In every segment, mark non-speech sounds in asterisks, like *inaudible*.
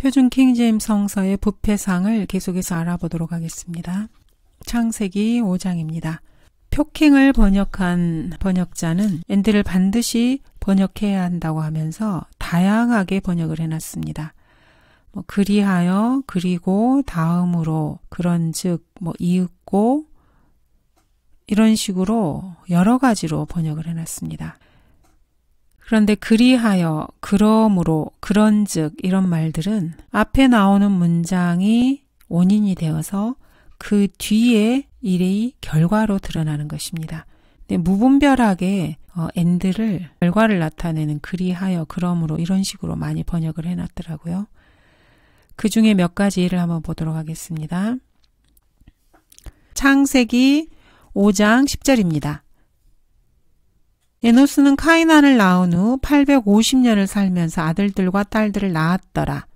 표준 킹제임 성서의 부패상을 계속해서 알아보도록 하겠습니다. 창세기 5장입니다. 표킹을 번역한 번역자는 엔드를 반드시 번역해야 한다고 하면서 다양하게 번역을 해놨습니다. 뭐 그리하여 그리고 다음으로 그런즉 뭐 이윽고 이런 식으로 여러 가지로 번역을 해놨습니다. 그런데 그리하여, 그러므로, 그런즉 이런 말들은 앞에 나오는 문장이 원인이 되어서 그 뒤에 일의 결과로 드러나는 것입니다. 무분별하게 어, 엔드를 결과를 나타내는 그리하여 그러므로 이런 식으로 많이 번역을 해놨더라고요. 그 중에 몇 가지 를 한번 보도록 하겠습니다. 창세기 5장 10절입니다. 에노스는 카이난을 낳은 후 850년을 살면서 아들들과 딸들을 낳았더라.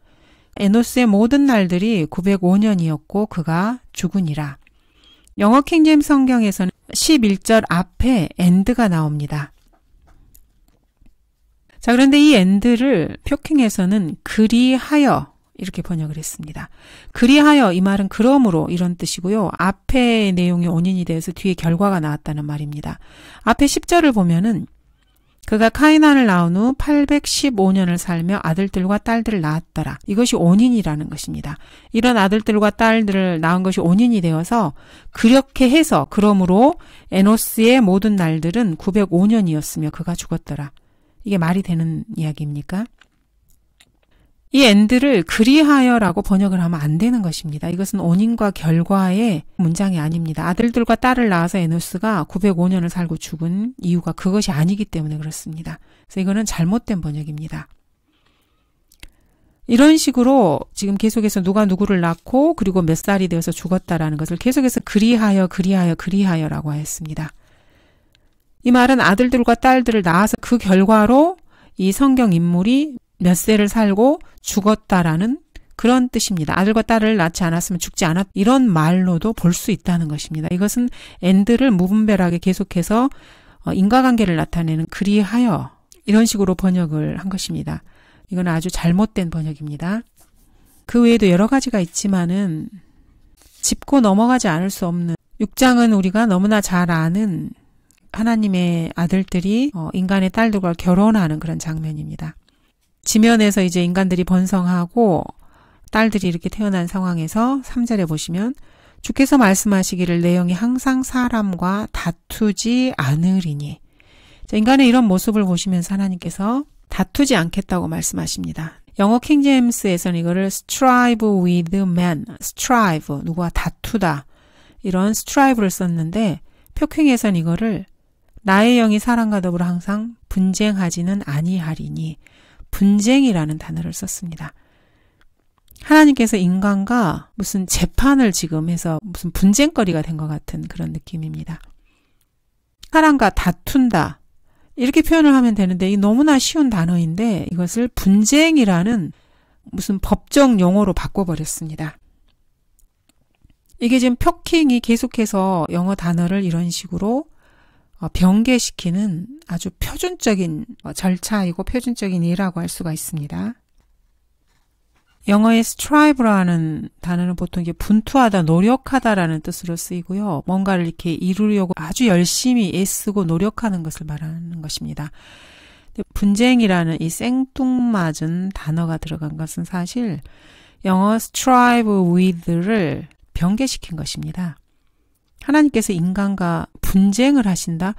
에노스의 모든 날들이 905년이었고 그가 죽으니라. 영어 킹잼 성경에서는 11절 앞에 엔드가 나옵니다. 자, 그런데 이 엔드를 표킹에서는 그리하여 이렇게 번역을 했습니다. 그리하여 이 말은 그러므로 이런 뜻이고요. 앞에 내용이 원인이 되어서 뒤에 결과가 나왔다는 말입니다. 앞에 10절을 보면은 그가 카이난을 낳은 후 815년을 살며 아들들과 딸들을 낳았더라. 이것이 온인이라는 것입니다. 이런 아들들과 딸들을 낳은 것이 온인이 되어서 그렇게 해서 그러므로 에노스의 모든 날들은 905년이었으며 그가 죽었더라. 이게 말이 되는 이야기입니까? 이 엔드를 그리하여라고 번역을 하면 안 되는 것입니다. 이것은 원인과 결과의 문장이 아닙니다. 아들들과 딸을 낳아서 에노스가 905년을 살고 죽은 이유가 그것이 아니기 때문에 그렇습니다. 그래서 이거는 잘못된 번역입니다. 이런 식으로 지금 계속해서 누가 누구를 낳고 그리고 몇 살이 되어서 죽었다라는 것을 계속해서 그리하여 그리하여 그리하여라고 하였습니다. 이 말은 아들들과 딸들을 낳아서 그 결과로 이 성경 인물이 몇 세를 살고 죽었다라는 그런 뜻입니다. 아들과 딸을 낳지 않았으면 죽지 않았 이런 말로도 볼 수 있다는 것입니다. 이것은 엔드를 무분별하게 계속해서 어, 인과관계를 나타내는 그리하여 이런 식으로 번역을 한 것입니다. 이건 아주 잘못된 번역입니다. 그 외에도 여러 가지가 있지만은 짚고 넘어가지 않을 수 없는 육장은 우리가 너무나 잘 아는 하나님의 아들들이 어, 인간의 딸들과 결혼하는 그런 장면입니다. 지면에서 이제 인간들이 번성하고 딸들이 이렇게 태어난 상황에서 3절에 보시면 주께서 말씀하시기를 내용이 항상 사람과 다투지 않으리니 인간의 이런 모습을 보시면서 하나님께서 다투지 않겠다고 말씀하십니다. 영어 킹제임스에서는 이거를 strive with man, strive, 누구와 다투다. 이런 strive를 썼는데, 표킹에서는 이거를 나의 영이 사람과 더불어 항상 분쟁하지는 아니하리니. 분쟁이라는 단어를 썼습니다. 하나님께서 인간과 무슨 재판을 지금 해서 무슨 분쟁거리가 된 것 같은 그런 느낌입니다. 사람과 다툰다. 이렇게 표현을 하면 되는데, 이 너무나 쉬운 단어인데, 이것을 분쟁이라는 무슨 법정 용어로 바꿔버렸습니다. 이게 지금 표킹이 계속해서 영어 단어를 이런 식으로 변개시키는 어, 아주 표준적인 어, 절차이고 표준적인 일이라고 할 수가 있습니다. 영어의 strive라는 단어는 보통 분투하다, 노력하다라는 뜻으로 쓰이고요. 뭔가를 이렇게 이루려고 아주 열심히 애쓰고 노력하는 것을 말하는 것입니다. 분쟁이라는 이 생뚱맞은 단어가 들어간 것은 사실 영어 strive with를 변개시킨 것입니다. 하나님께서 인간과 분쟁을 하신다?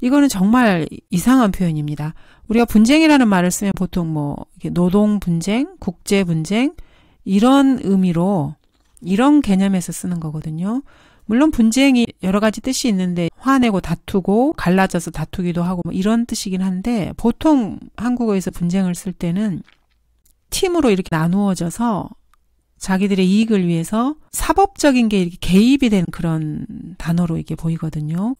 이거는 정말 이상한 표현입니다. 우리가 분쟁이라는 말을 쓰면 보통 뭐, 노동 분쟁, 국제 분쟁, 이런 의미로, 이런 개념에서 쓰는 거거든요. 물론 분쟁이 여러 가지 뜻이 있는데, 화내고 다투고, 갈라져서 다투기도 하고, 뭐 이런 뜻이긴 한데, 보통 한국어에서 분쟁을 쓸 때는 팀으로 이렇게 나누어져서 자기들의 이익을 위해서 사법적인 게 이렇게 개입이 된 그런 단어로 이게 보이거든요.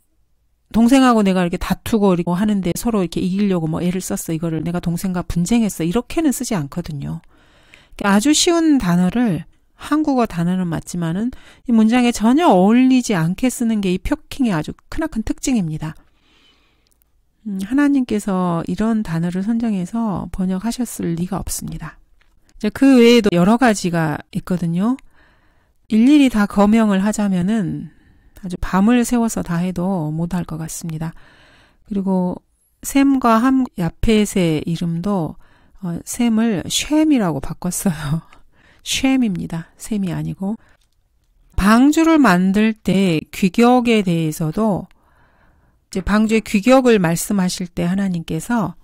동생하고 내가 이렇게 다투고 이렇게 하는데 서로 이렇게 이기려고 뭐 애를 썼어. 이거를 내가 동생과 분쟁했어. 이렇게는 쓰지 않거든요. 그러니까 아주 쉬운 단어를 한국어 단어는 맞지만은 이 문장에 전혀 어울리지 않게 쓰는 게이 표킹의 아주 크나큰 특징입니다. 음, 하나님께서 이런 단어를 선정해서 번역하셨을 리가 없습니다. 이제 그 외에도 여러 가지가 있거든요. 일일이 다 거명을 하자면은 아주 밤을 세워서 다 해도 못할 것 같습니다. 그리고 샘과 함 야펫의 이름도 어, 샘을 쉐이라고 바꿨어요. 쉼입니다. *laughs* 샘이 아니고 방주를 만들 때 귀격에 대해서도 이제 방주의 귀격을 말씀하실 때 하나님께서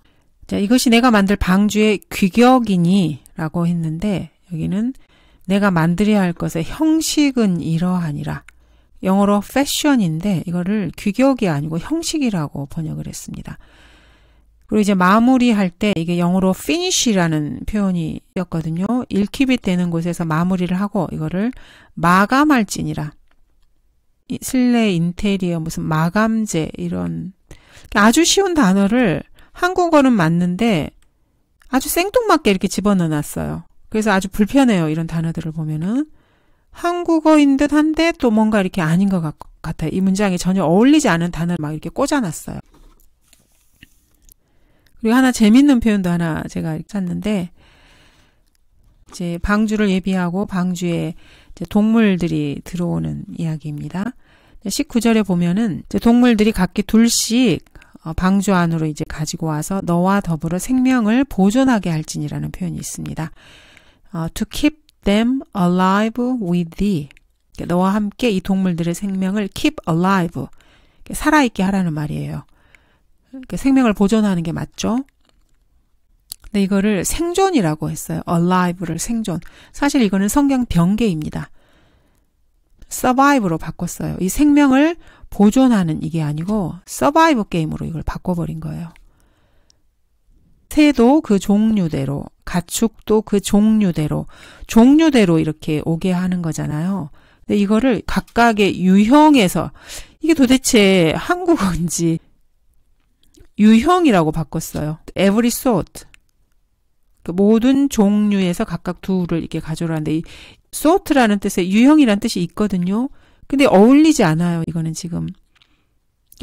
자, 이것이 내가 만들 방주의 귀격이니 라고 했는데 여기는 내가 만들어야 할 것의 형식은 이러하니라. 영어로 패션인데 이거를 규격이 아니고 형식이라고 번역을 했습니다. 그리고 이제 마무리할 때 이게 영어로 finish라는 표현이 었거든요. 읽힙이 되는 곳에서 마무리를 하고 이거를 마감할지니라. 실내 인테리어 무슨 마감제 이런 아주 쉬운 단어를 한국어는 맞는데 아주 생뚱맞게 이렇게 집어넣어놨어요. 그래서 아주 불편해요. 이런 단어들을 보면은. 한국어인 듯 한데 또 뭔가 이렇게 아닌 것 같, 같아요. 이 문장에 전혀 어울리지 않은 단어를 막 이렇게 꽂아놨어요. 그리고 하나 재밌는 표현도 하나 제가 찾는데, 이제 방주를 예비하고 방주에 이제 동물들이 들어오는 이야기입니다. 19절에 보면은 이제 동물들이 각기 둘씩 어, 방주 안으로 이제 가지고 와서 너와 더불어 생명을 보존하게 할지니라는 표현이 있습니다. 어, to keep them alive with thee. 너와 함께 이 동물들의 생명을 keep alive. 살아있게 하라는 말이에요. 생명을 보존하는 게 맞죠? 근데 이거를 생존이라고 했어요. alive를 생존. 사실 이거는 성경 병계입니다. survive로 바꿨어요. 이 생명을 보존하는 이게 아니고 서바이브 게임으로 이걸 바꿔버린 거예요. 새도 그 종류대로, 가축도 그 종류대로, 종류대로 이렇게 오게 하는 거잖아요. 근데 이거를 각각의 유형에서, 이게 도대체 한국어인지 유형이라고 바꿨어요. every sort. 그 모든 종류에서 각각 둘을 이렇게 가져오라는데, 이 sort라는 뜻의유형이라는 뜻이 있거든요. 근데 어울리지 않아요. 이거는 지금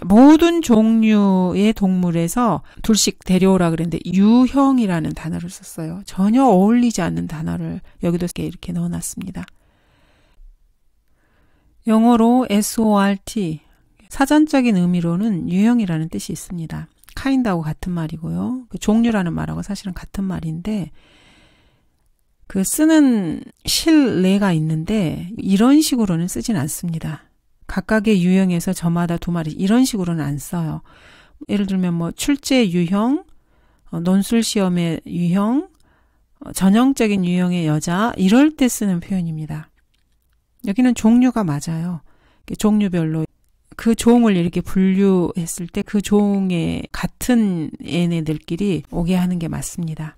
모든 종류의 동물에서 둘씩 데려오라 그랬는데 유형이라는 단어를 썼어요. 전혀 어울리지 않는 단어를 여기도 이렇게 넣어놨습니다. 영어로 SORT 사전적인 의미로는 유형이라는 뜻이 있습니다. 카인다하고 같은 말이고요. 그 종류라는 말하고 사실은 같은 말인데 그 쓰는 실내가 있는데 이런 식으로는 쓰진 않습니다. 각각의 유형에서 저마다 두마리 이런 식으로는 안 써요. 예를 들면 뭐 출제 유형, 어, 논술 시험의 유형, 어, 전형적인 유형의 여자 이럴 때 쓰는 표현입니다. 여기는 종류가 맞아요. 종류별로 그 종을 이렇게 분류했을 때 그 종의 같은 애네들끼리 오게 하는 게 맞습니다.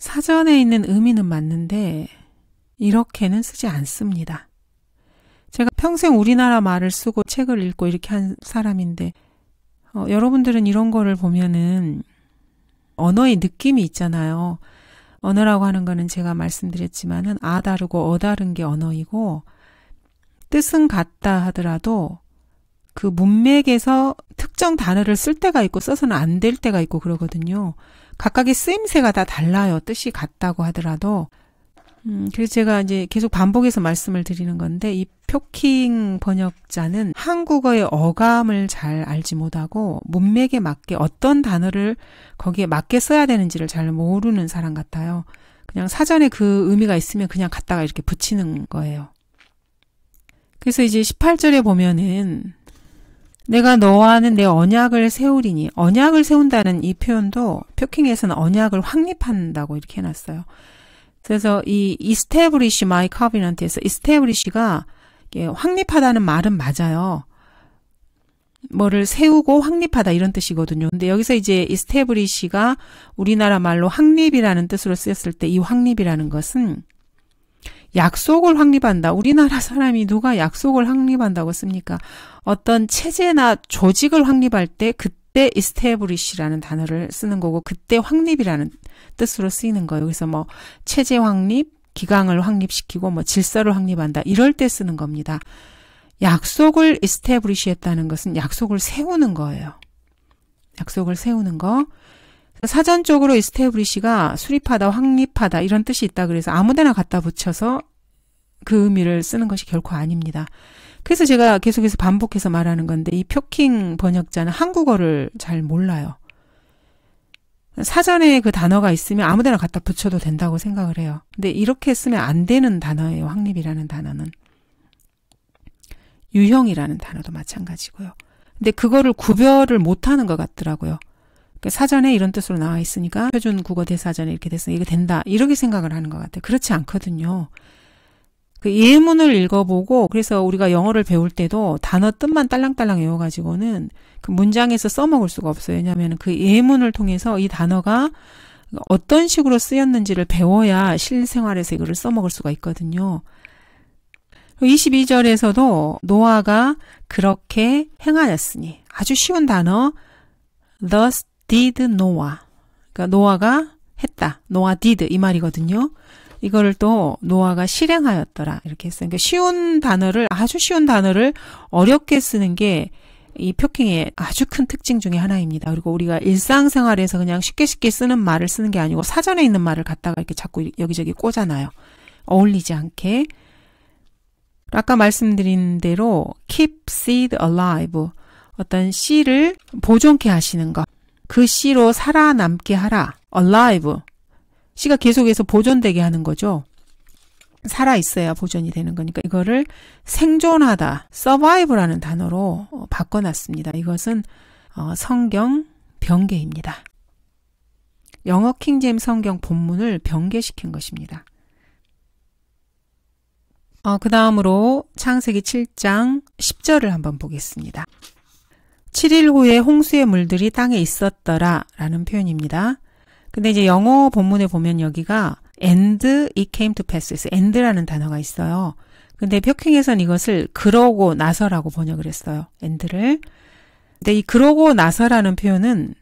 사전에 있는 의미는 맞는데 이렇게는 쓰지 않습니다. 제가 평생 우리나라 말을 쓰고 책을 읽고 이렇게 한 사람인데 어, 여러분들은 이런 거를 보면은 언어의 느낌이 있잖아요. 언어라고 하는 거는 제가 말씀드렸지만은 아 다르고 어 다른 게 언어이고 뜻은 같다 하더라도 그 문맥에서 특정 단어를 쓸 때가 있고 써서는 안 될 때가 있고 그러거든요. 각각의 쓰임새가 다 달라요. 뜻이 같다고 하더라도. 음, 그래서 제가 이제 계속 반복해서 말씀을 드리는 건데, 이 표킹 번역자는 한국어의 어감을 잘 알지 못하고, 문맥에 맞게 어떤 단어를 거기에 맞게 써야 되는지를 잘 모르는 사람 같아요. 그냥 사전에 그 의미가 있으면 그냥 갖다가 이렇게 붙이는 거예요. 그래서 이제 18절에 보면은 내가 너와는 내 언약을 세우리니 언약을 세운다는 이 표현도 표킹에서는 언약을 확립한다고 이렇게 해놨어요. 그래서 이 establish my covenant에서 establish가 확립하다는 말은 맞아요. 뭐를 세우고 확립하다 이런 뜻이거든요. 근데 여기서 이제 establish가 우리나라 말로 확립이라는 뜻으로 쓰였을 때 이 확립이라는 것은 약속을 확립한다. 우리나라 사람이 누가 약속을 확립한다고 씁니까? 어떤 체제나 조직을 확립할 때 그때 establish라는 단어를 쓰는 거고 그때 확립이라는 뜻으로 쓰이는 거예요. 그래서 뭐 체제 확립, 기강을 확립시키고 뭐 질서를 확립한다. 이럴 때 쓰는 겁니다. 약속을 establish했다는 것은 약속을 세우는 거예요. 약속을 세우는 거. 사전적으로 이스테브리시가 수립하다, 확립하다 이런 뜻이 있다 그래서 아무데나 갖다 붙여서 그 의미를 쓰는 것이 결코 아닙니다. 그래서 제가 계속해서 반복해서 말하는 건데 이 표킹 번역자는 한국어를 잘 몰라요. 사전에 그 단어가 있으면 아무데나 갖다 붙여도 된다고 생각을 해요. 근데 이렇게 쓰면 안 되는 단어예요. 확립이라는 단어는. 유형이라는 단어도 마찬가지고요. 근데 그거를 구별을 못하는 것 같더라고요. 그러니까 사전에 이런 뜻으로 나와 있으니까 표준 국어 대사전에 이렇게 됐어 이게 된다. 이렇게 생각을 하는 것 같아요. 그렇지 않거든요. 그 예문을 읽어보고 그래서 우리가 영어를 배울 때도 단어 뜻만 딸랑딸랑 외워가지고는 그 문장에서 써먹을 수가 없어요. 왜냐하면 그 예문을 통해서 이 단어가 어떤 식으로 쓰였는지를 배워야 실생활에서 이거를 써먹을 수가 있거든요. 22절에서도 노아가 그렇게 행하였으니 아주 쉬운 단어 thus did Noah. 그러니까 노아가 했다. 노아 did 이 말이거든요. 이거를 또 노아가 실행하였더라 이렇게 했어요. 그러니까 쉬운 단어를 아주 쉬운 단어를 어렵게 쓰는 게 이 표킹의 아주 큰 특징 중의 하나입니다. 그리고 우리가 일상생활에서 그냥 쉽게 쉽게 쓰는 말을 쓰는 게 아니고 사전에 있는 말을 갖다가 이렇게 자꾸 여기저기 꽂아놔요. 어울리지 않게. 아까 말씀드린 대로 keep seed alive. 어떤 씨를 보존케 하시는 것. 그 씨로 살아남게 하라. alive. 씨가 계속해서 보존되게 하는 거죠. 살아있어야 보존이 되는 거니까 이거를 생존하다, survive라는 단어로 어, 바꿔놨습니다. 이것은 어, 성경 변개입니다. 영어 킹잼 성경 본문을 변개시킨 것입니다. 어, 그 다음으로 창세기 7장 10절을 한번 보겠습니다. 7일 후에 홍수의 물들이 땅에 있었더라 라는 표현입니다. 근데 이제 영어 본문에 보면 여기가 and it came to pass. end라는 단어가 있어요. 근데 표킹에선 이것을 그러고 나서라고 번역을 했어요. end를. 근데 이 그러고 나서라는 표현은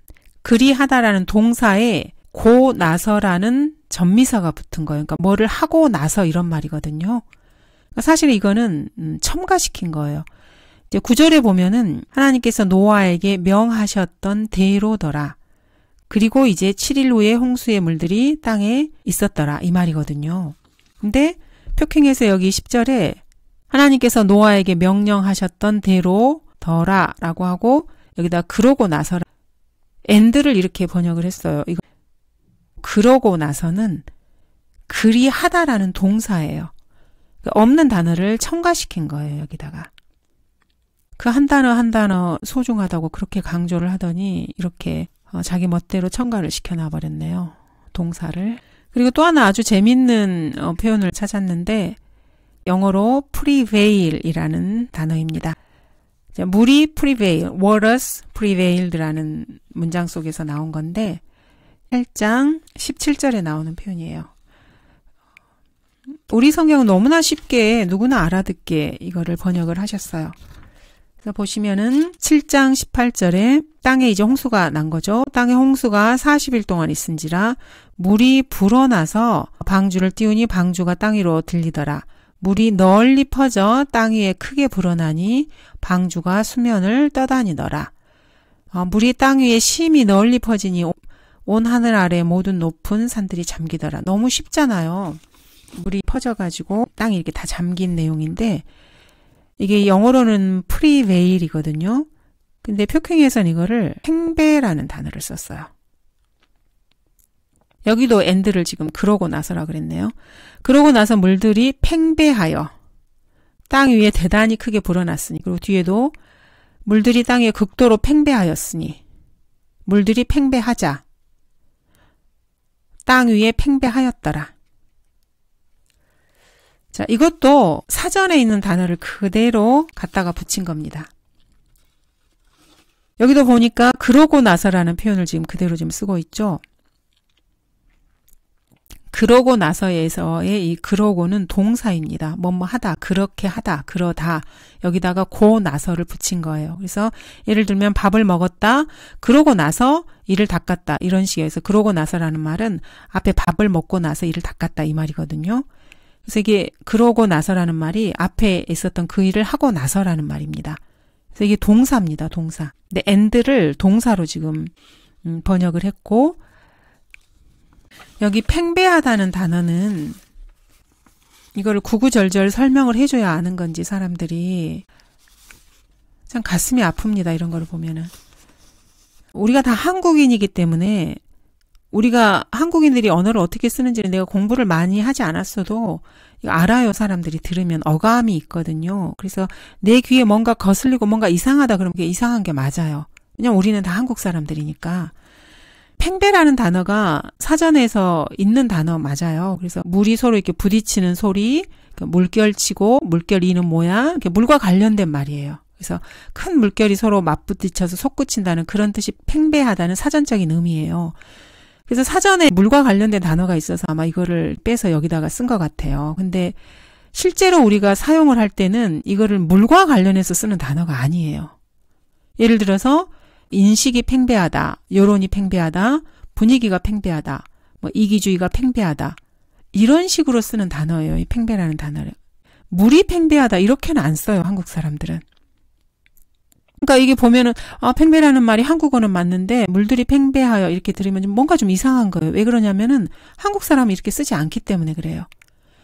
그리하다라는 동사에 고 나서라는 전미사가 붙은 거예요. 그러니까 뭐를 하고 나서 이런 말이거든요. 그러니까 사실 이거는 음, 첨가시킨 거예요. 이제 9절에 보면은 하나님께서 노아에게 명하셨던 대로더라. 그리고 이제 7일 후에 홍수의 물들이 땅에 있었더라. 이 말이거든요. 근데 표킹에서 여기 10절에 하나님께서 노아에게 명령하셨던 대로더라 라고 하고 여기다 그러고 나서라. 엔드를 이렇게 번역을 했어요. 이거 그러고 나서는 그리하다라는 동사예요. 그러니까 없는 단어를 첨가시킨 거예요, 여기다가. 그한 단어 한 단어 소중하다고 그렇게 강조를 하더니 이렇게 어, 자기 멋대로 첨가를 시켜놔 버렸네요. 동사를. 그리고 또 하나 아주 재밌는 어, 표현을 찾았는데 영어로 prevail이라는 단어입니다. 물이 prevail, waters prevailed라는 문장 속에서 나온 건데 1장 17절에 나오는 표현이에요. 우리 성경은 너무나 쉽게 누구나 알아듣게 이거를 번역을 하셨어요. 보시면은 7장 18절에 땅에 이제 홍수가 난 거죠. 땅에 홍수가 40일 동안 있은지라 물이 불어나서 방주를 띄우니 방주가 땅 위로 들리더라. 물이 널리 퍼져 땅 위에 크게 불어나니 방주가 수면을 떠다니더라. 어, 물이 땅 위에 심히 널리 퍼지니 온 하늘 아래 모든 높은 산들이 잠기더라. 너무 쉽잖아요. 물이 퍼져가지고 땅이 이렇게 다 잠긴 내용인데 이게 영어로는 프리웨일이거든요. 근데 표킹에선 이거를 행배라는 단어를 썼어요. 여기도 엔드를 지금 그러고 나서라 그랬네요. 그러고 나서 물들이 팽배하여 땅 위에 대단히 크게 불어났으니 그리고 뒤에도 물들이 땅에 극도로 팽배하였으니 물들이 팽배하자 땅 위에 팽배하였더라. 자, 이것도 사전에 있는 단어를 그대로 갖다가 붙인 겁니다. 여기도 보니까 그러고 나서라는 표현을 지금 그대로 지금 쓰고 있죠. 그러고 나서에서의 이 그러고는 동사입니다. 뭐뭐 뭐 하다, 그렇게 하다, 그러다. 여기다가 고 나서를 붙인 거예요. 그래서 예를 들면 밥을 먹었다, 그러고 나서 이를 닦았다. 이런 식에서 그러고 나서라는 말은 앞에 밥을 먹고 나서 이를 닦았다. 이 말이거든요. 그래서 이게 그러고 나서라는 말이 앞에 있었던 그 일을 하고 나서라는 말입니다. 그래서 이게 동사입니다. 동사. 근데 end를 동사로 지금 음, 번역을 했고 여기 팽배하다는 단어는 이거를 구구절절 설명을 해줘야 아는 건지 사람들이 참 가슴이 아픕니다. 이런 걸 보면은 우리가 다 한국인이기 때문에 우리가 한국인들이 언어를 어떻게 쓰는지는 내가 공부를 많이 하지 않았어도 알아요 사람들이 들으면 어감이 있거든요. 그래서 내 귀에 뭔가 거슬리고 뭔가 이상하다 그러면 그게 이상한 게 맞아요. 왜냐면 우리는 다 한국 사람들이니까. 팽배라는 단어가 사전에서 있는 단어 맞아요. 그래서 물이 서로 이렇게 부딪히는 소리, 물결치고 물결이는 모양, 이렇게 물과 관련된 말이에요. 그래서 큰 물결이 서로 맞부딪혀서 솟구친다는 그런 뜻이 팽배하다는 사전적인 의미예요. 그래서 사전에 물과 관련된 단어가 있어서 아마 이거를 빼서 여기다가 쓴 것 같아요. 근데 실제로 우리가 사용을 할 때는 이거를 물과 관련해서 쓰는 단어가 아니에요. 예를 들어서 인식이 팽배하다, 여론이 팽배하다, 분위기가 팽배하다, 뭐 이기주의가 팽배하다 이런 식으로 쓰는 단어예요. 이 팽배라는 단어를 물이 팽배하다 이렇게는 안 써요. 한국 사람들은 그러니까 이게 보면은 아 팽배라는 말이 한국어는 맞는데 물들이 팽배하여 이렇게 들으면 좀 뭔가 좀 이상한 거예요. 왜 그러냐면은 한국 사람이 이렇게 쓰지 않기 때문에 그래요.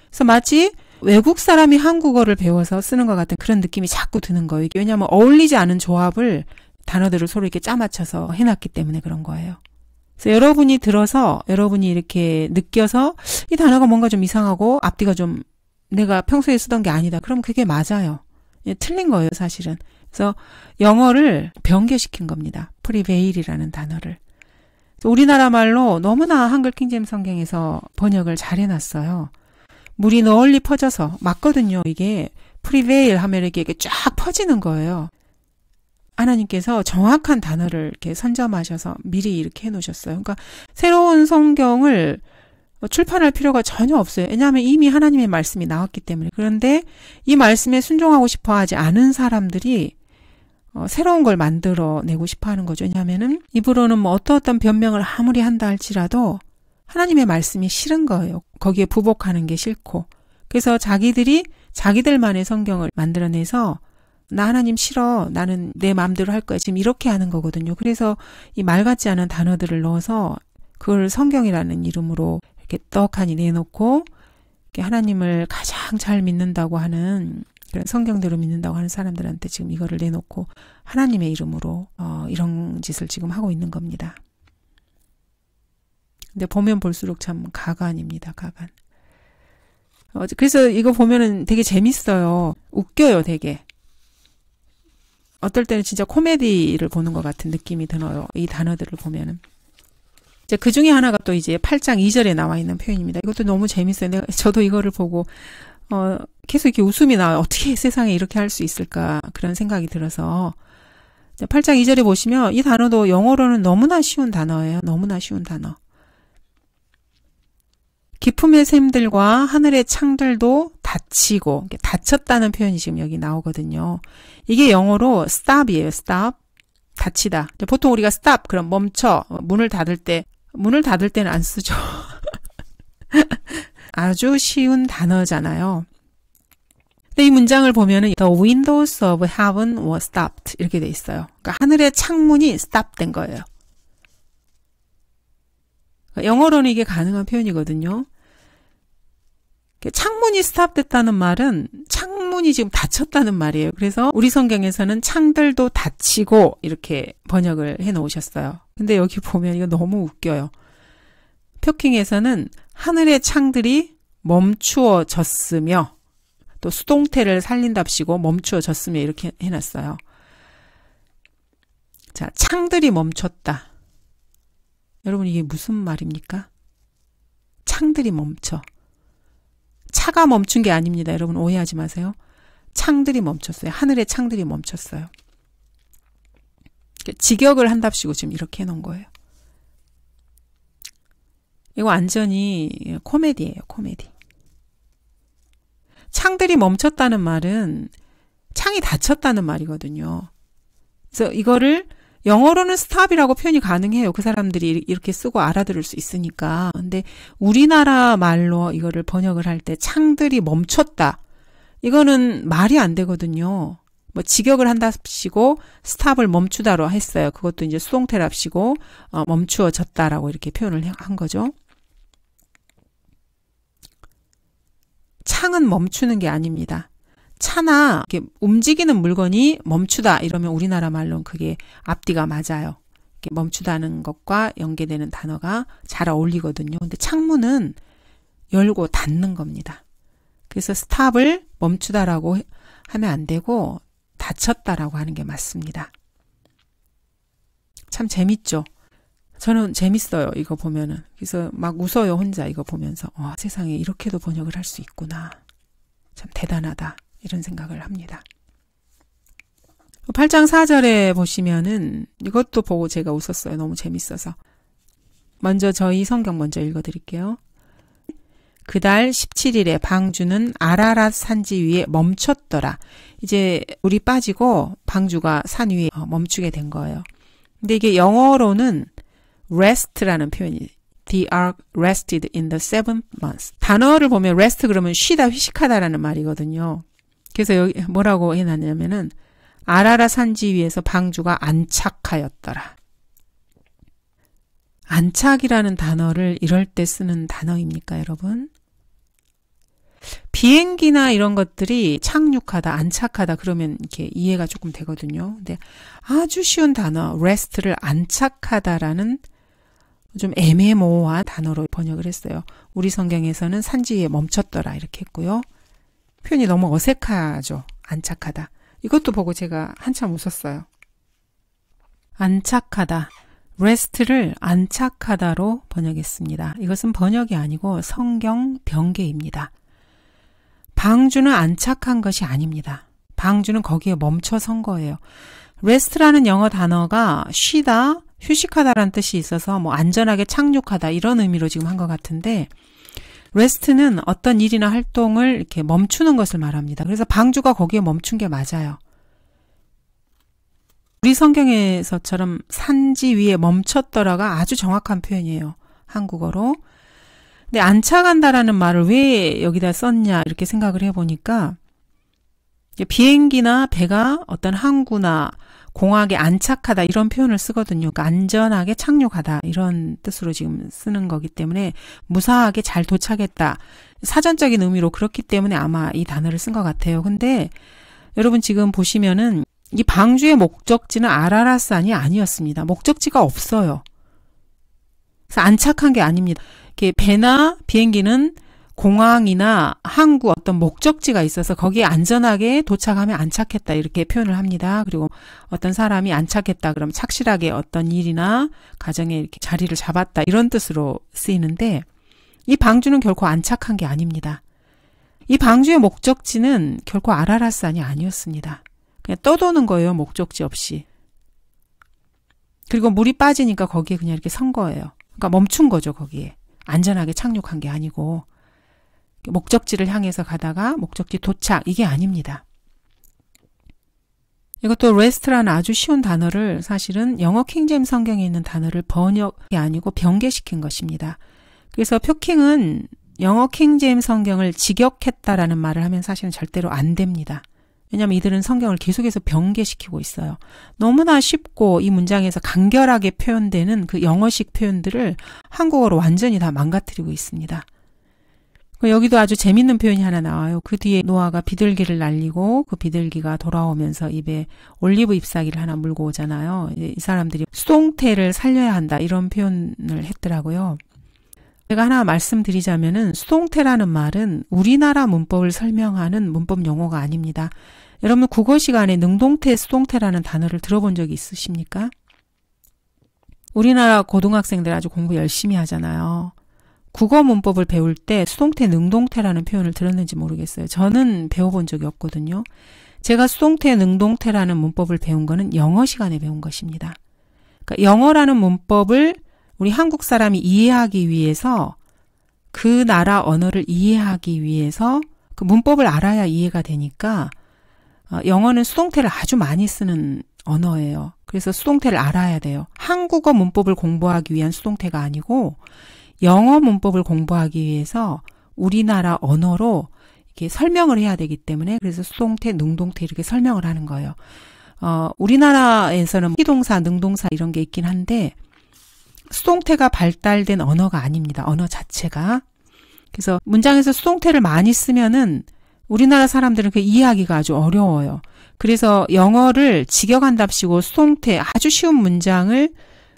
그래서 마치 외국 사람이 한국어를 배워서 쓰는 것 같은 그런 느낌이 자꾸 드는 거예요. 왜냐하면 어울리지 않은 조합을 단어들을 서로 이렇게 짜맞춰서 해놨기 때문에 그런 거예요. 그래서 여러분이 들어서 여러분이 이렇게 느껴서 이 단어가 뭔가 좀 이상하고 앞뒤가 좀 내가 평소에 쓰던 게 아니다. 그럼 그게 맞아요. 예, 틀린 거예요, 사실은. 그래서 영어를 변개시킨 겁니다. 프리베일이라는 단어를. 우리나라 말로 너무나 한글 킹잼 성경에서 번역을 잘 해놨어요. 물이 널리 퍼져서 맞거든요. 이게 프리베일 하면 이게 쫙 퍼지는 거예요. 하나님께서 정확한 단어를 이렇게 선점하셔서 미리 이렇게 해놓으셨어요. 그러니까 새로운 성경을 뭐 출판할 필요가 전혀 없어요. 왜냐하면 이미 하나님의 말씀이 나왔기 때문에. 그런데 이 말씀에 순종하고 싶어 하지 않은 사람들이 어, 새로운 걸 만들어내고 싶어 하는 거죠. 왜냐하면 입으로는 뭐 어떠어떤 변명을 아무리 한다 할지라도 하나님의 말씀이 싫은 거예요. 거기에 부복하는 게 싫고. 그래서 자기들이 자기들만의 성경을 만들어내서 나 하나님 싫어. 나는 내 마음대로 할 거야. 지금 이렇게 하는 거거든요. 그래서 이 말 같지 않은 단어들을 넣어서 그걸 성경이라는 이름으로 이렇게 떡하니 내놓고 이렇게 하나님을 가장 잘 믿는다고 하는 그런 성경대로 믿는다고 하는 사람들한테 지금 이거를 내놓고 하나님의 이름으로 어, 이런 짓을 지금 하고 있는 겁니다. 근데 보면 볼수록 참 가관입니다. 가관. 어, 그래서 이거 보면은 되게 재밌어요. 웃겨요, 되게. 어떨 때는 진짜 코미디를 보는 것 같은 느낌이 드어요. 이 단어들을 보면은. 이제 그 중에 하나가 또 이제 8장 2절에 나와 있는 표현입니다. 이것도 너무 재밌어요. 내가, *laughs* 저도 이거를 보고, 어, 계속 이렇게 웃음이 나와요. 어떻게 *laughs* 세상에 이렇게 할 수 있을까. 그런 생각이 들어서. 8장 2절에 보시면 이 단어도 영어로는 너무나 쉬운 단어예요. 너무나 쉬운 단어. 기품의 샘들과 하늘의 창들도 닫히고 닫혔다는 표현이 지금 여기 나오거든요. 이게 영어로 stop이에요. stop. 닫히다. 보통 우리가 stop 그럼 멈춰 문을 닫을 때 문을 닫을 때는 안 쓰죠. *laughs* 아주 쉬운 단어잖아요. 근데 이 문장을 보면은 The windows of heaven were stopped 이렇게 돼 있어요. 그러니까 하늘의 창문이 stop 된 거예요. 그러니까 영어로는 이게 가능한 표현이거든요. 창문이 스탑됐다는 말은 창문이 지금 닫혔다는 말이에요. 그래서 우리 성경에서는 창들도 닫히고 이렇게 번역을 해 놓으셨어요. 근데 여기 보면 이거 너무 웃겨요. 표킹에서는 하늘의 창들이 멈추어졌으며 또 수동태를 살린답시고 멈추어졌으며 이렇게 해놨어요. 자, 창들이 멈췄다. 여러분 이게 무슨 말입니까? 창들이 멈춰. 차가 멈춘 게 아닙니다. 여러분 오해하지 마세요. 창들이 멈췄어요. 하늘의 창들이 멈췄어요. 직역을 한답시고 지금 이렇게 해놓은 거예요. 이거 완전히 코미디예요, 코미디. 창들이 멈췄다는 말은 창이 닫혔다는 말이거든요. 그래서 이거를 영어로는 스탑이라고 표현이 가능해요. 그 사람들이 이렇게 쓰고 알아들을 수 있으니까. 근데 우리나라 말로 이거를 번역을 할 때 창들이 멈췄다. 이거는 말이 안 되거든요. 뭐 직역을 한다시고 스탑을 멈추다로 했어요. 그것도 이제 수동태랍시고 어, 멈추어졌다라고 이렇게 표현을 한 거죠. 창은 멈추는 게 아닙니다. 차나 이렇게 움직이는 물건이 멈추다 이러면 우리나라 말로는 그게 앞뒤가 맞아요. 이렇게 멈추다는 것과 연계되는 단어가 잘 어울리거든요. 근데 창문은 열고 닫는 겁니다. 그래서 스탑을 멈추다라고 하면 안 되고 다쳤다라고 하는 게 맞습니다. 참 재밌죠? 저는 재밌어요. 이거 보면은. 그래서 막 웃어요. 혼자 이거 보면서. 와, 어, 세상에 이렇게도 번역을 할 수 있구나. 참 대단하다. 이런 생각을 합니다. 8장 4절에 보시면은 이것도 보고 제가 웃었어요. 너무 재밌어서. 먼저 저희 성경 먼저 읽어 드릴게요. 그달 17일에 방주는 아라랏 산지 위에 멈췄더라. 이제 물이 빠지고 방주가 산 위에 어, 멈추게 된 거예요. 근데 이게 영어로는 rest라는 표현이 t h e are rested in the seven months. 단어를 보면 rest 그러면 쉬다 휴식하다라는 말이거든요. 그래서 여기 뭐라고 해놨냐면은 아라라 산지 위에서 방주가 안착하였더라. 안착이라는 단어를 이럴 때 쓰는 단어입니까, 여러분? 비행기나 이런 것들이 착륙하다, 안착하다 그러면 이렇게 이해가 조금 되거든요. 근데 아주 쉬운 단어 rest를 안착하다라는 좀 애매모호한 단어로 번역을 했어요. 우리 성경에서는 산지에 멈췄더라 이렇게 했고요. 표현이 너무 어색하죠. 안착하다. 이것도 보고 제가 한참 웃었어요. 안착하다. rest를 안착하다로 번역했습니다. 이것은 번역이 아니고 성경 병계입니다. 방주는 안착한 것이 아닙니다. 방주는 거기에 멈춰 선 거예요. rest라는 영어 단어가 쉬다, 휴식하다라는 뜻이 있어서 뭐 안전하게 착륙하다 이런 의미로 지금 한 것 같은데 rest는 어떤 일이나 활동을 이렇게 멈추는 것을 말합니다. 그래서 방주가 거기에 멈춘 게 맞아요. 우리 성경에서처럼 산지 위에 멈췄더라가 아주 정확한 표현이에요. 한국어로. 근데 네, 안착한다라는 말을 왜 여기다 썼냐 이렇게 생각을 해보니까 비행기나 배가 어떤 항구나 공항에 안착하다 이런 표현을 쓰거든요. 그러니까 안전하게 착륙하다 이런 뜻으로 지금 쓰는 거기 때문에 무사하게 잘 도착했다 사전적인 의미로 그렇기 때문에 아마 이 단어를 쓴 것 같아요. 근데 여러분 지금 보시면은 이 방주의 목적지는 아라라산이 아니었습니다. 목적지가 없어요. 그래서 안착한 게 아닙니다. 이렇게 배나 비행기는 공항이나 항구 어떤 목적지가 있어서 거기에 안전하게 도착하면 안착했다 이렇게 표현을 합니다. 그리고 어떤 사람이 안착했다 그럼 착실하게 어떤 일이나 가정에 이렇게 자리를 잡았다 이런 뜻으로 쓰이는데 이 방주는 결코 안착한 게 아닙니다. 이 방주의 목적지는 결코 아라라산이 아니었습니다. 그냥 떠도는 거예요, 목적지 없이. 그리고 물이 빠지니까 거기에 그냥 이렇게 선 거예요. 그러니까 멈춘 거죠, 거기에. 안전하게 착륙한 게 아니고 목적지를 향해서 가다가 목적지 도착 이게 아닙니다. 이것도 레스트라는 아주 쉬운 단어를 사실은 영어 킹잼 성경에 있는 단어를 번역이 아니고 변개시킨 것입니다. 그래서 표킹은 영어 킹잼 성경을 직역했다라는 말을 하면 사실은 절대로 안 됩니다. 왜냐하면 이들은 성경을 계속해서 변개시키고 있어요. 너무나 쉽고 이 문장에서 간결하게 표현되는 그 영어식 표현들을 한국어로 완전히 다 망가뜨리고 있습니다. 그 여기도 아주 재밌는 표현이 하나 나와요. 그 뒤에 노아가 비둘기를 날리고 그 비둘기가 돌아오면서 입에 올리브 잎사귀를 하나 물고 오잖아요. 이 사람들이 수동태를 살려야 한다 이런 표현을 했더라고요. 제가 하나 말씀드리자면은 수동태라는 말은 우리나라 문법을 설명하는 문법 용어가 아닙니다. 여러분 국어 시간에 능동태, 수동태라는 단어를 들어본 적이 있으십니까? 우리나라 고등학생들 아주 공부 열심히 하잖아요. 국어 문법을 배울 때 수동태, 능동태라는 표현을 들었는지 모르겠어요. 저는 배워본 적이 없거든요. 제가 수동태, 능동태라는 문법을 배운 거는 영어 시간에 배운 것입니다. 그러니까 영어라는 문법을 우리 한국 사람이 이해하기 위해서 그 나라 언어를 이해하기 위해서 그 문법을 알아야 이해가 되니까 어, 영어는 수동태를 아주 많이 쓰는 언어예요. 그래서 수동태를 알아야 돼요. 한국어 문법을 공부하기 위한 수동태가 아니고 영어 문법을 공부하기 위해서 우리나라 언어로 이렇게 설명을 해야 되기 때문에 그래서 수동태, 능동태 이렇게 설명을 하는 거예요. 어, 우리나라에서는 피동사 능동사 이런 게 있긴 한데 수동태가 발달된 언어가 아닙니다. 언어 자체가. 그래서 문장에서 수동태를 많이 쓰면은 우리나라 사람들은 그 이해하기가 아주 어려워요. 그래서 영어를 직역한답시고 수동태 아주 쉬운 문장을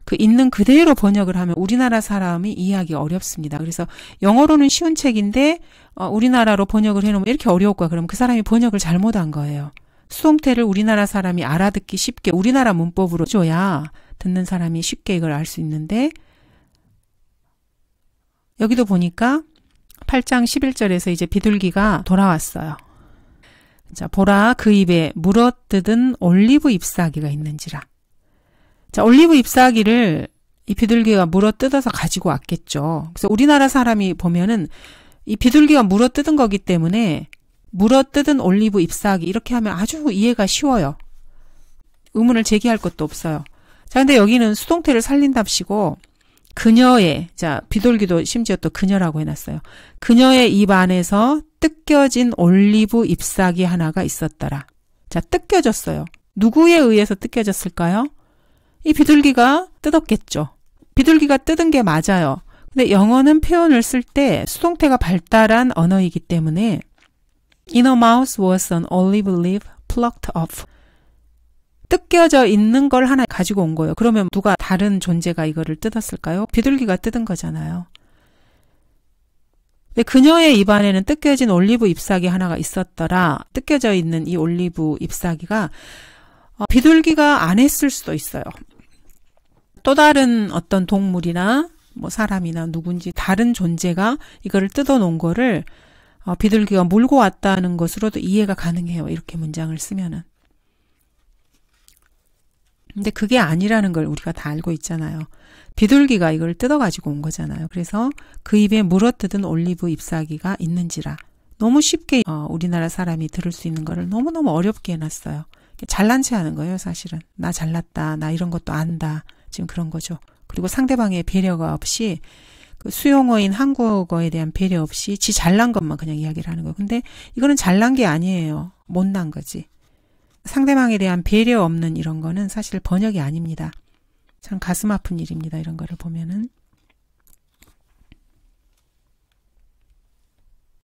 그 있는 그대로 번역을 하면 우리나라 사람이 이해하기 어렵습니다. 그래서 영어로는 쉬운 책인데 어, 우리나라로 번역을 해놓으면 이렇게 어려울 거야. 그럼 그 사람이 번역을 잘못한 거예요. 수동태를 우리나라 사람이 알아듣기 쉽게 우리나라 문법으로 줘야 듣는 사람이 쉽게 이걸 알 수 있는데 여기도 보니까 8장 11절에서 이제 비둘기가 돌아왔어요. 자, 보라 그 입에 물어뜯은 올리브 잎사귀가 있는지라. 자, 올리브 잎사귀를 이 비둘기가 물어뜯어서 가지고 왔겠죠. 그래서 우리나라 사람이 보면은 이 비둘기가 물어뜯은 거기 때문에 물어뜯은 올리브 잎사귀 이렇게 하면 아주 이해가 쉬워요. 의문을 제기할 것도 없어요. 자, 근데 여기는 수동태를 살린답시고 그녀의 자 비둘기도 심지어 또 그녀라고 해놨어요. 그녀의 입 안에서 뜯겨진 올리브 잎사귀 하나가 있었더라. 자 뜯겨졌어요. 누구에 의해서 뜯겨졌을까요? 이 비둘기가 뜯었겠죠. 비둘기가 뜯은 게 맞아요. 근데 영어는 표현을 쓸 때 수동태가 발달한 언어이기 때문에 inner mouse was an olive leaf plucked off. 뜯겨져 있는 걸 하나 가지고 온 거예요. 그러면 누가 다른 존재가 이거를 뜯었을까요? 비둘기가 뜯은 거잖아요. 그녀의 입안에는 뜯겨진 올리브 잎사귀 하나가 있었더라. 뜯겨져 있는 이 올리브 잎사귀가 어, 비둘기가 안 했을 수도 있어요. 또 다른 어떤 동물이나 뭐 사람이나 누군지 다른 존재가 이거를 뜯어 놓은 거를 어, 비둘기가 몰고 왔다는 것으로도 이해가 가능해요. 이렇게 문장을 쓰면은. 근데 그게 아니라는 걸 우리가 다 알고 있잖아요. 비둘기가 이걸 뜯어가지고 온 거잖아요. 그래서 그 입에 물어뜯은 올리브 잎사귀가 있는지라. 너무 쉽게 어, 우리나라 사람이 들을 수 있는 거를 너무너무 어렵게 해놨어요. 잘난 체 하는 거예요, 사실은. 나 잘났다. 나 이런 것도 안다. 지금 그런 거죠. 그리고 상대방의 배려가 없이 그 수용어인 한국어에 대한 배려 없이 지 잘난 것만 그냥 이야기를 하는 거예요. 근데 이거는 잘난 게 아니에요. 못난 거지. 상대방에 대한 배려 없는 이런 거는 사실 번역이 아닙니다. 참 가슴 아픈 일입니다. 이런 거를 보면은.